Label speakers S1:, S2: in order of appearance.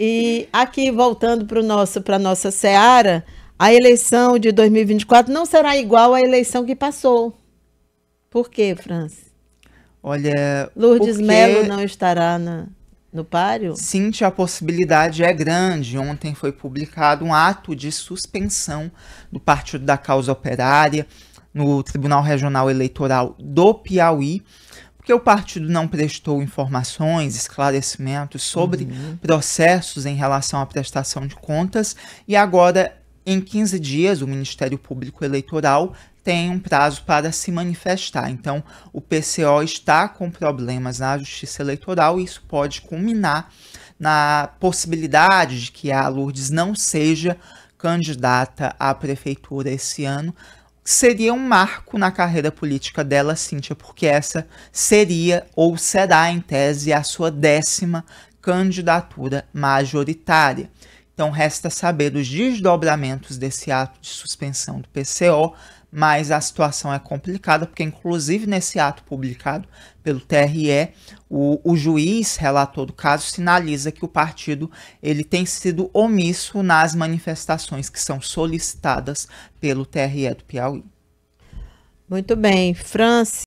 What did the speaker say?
S1: E aqui, voltando para nosso, a nossa seara, a eleição de 2024 não será igual à eleição que passou. Por quê, Francis?
S2: Olha. Lourdes porque... Melo não estará na, no páreo? Sim, a possibilidade é grande. Ontem foi publicado um ato de suspensão do Partido da Causa Operária no Tribunal Regional Eleitoral do Piauí porque o partido não prestou informações, esclarecimentos sobre uhum. processos em relação à prestação de contas e agora, em 15 dias, o Ministério Público Eleitoral tem um prazo para se manifestar. Então, o PCO está com problemas na Justiça Eleitoral e isso pode culminar na possibilidade de que a Lourdes não seja candidata à prefeitura esse ano, seria um marco na carreira política dela, Cíntia, porque essa seria ou será, em tese, a sua décima candidatura majoritária. Então resta saber os desdobramentos desse ato de suspensão do PCO, mas a situação é complicada, porque inclusive nesse ato publicado pelo TRE, o, o, juiz relator do caso sinaliza que o partido ele tem sido omisso nas manifestações que são solicitadas pelo TRE do Piauí. Muito bem, Franci.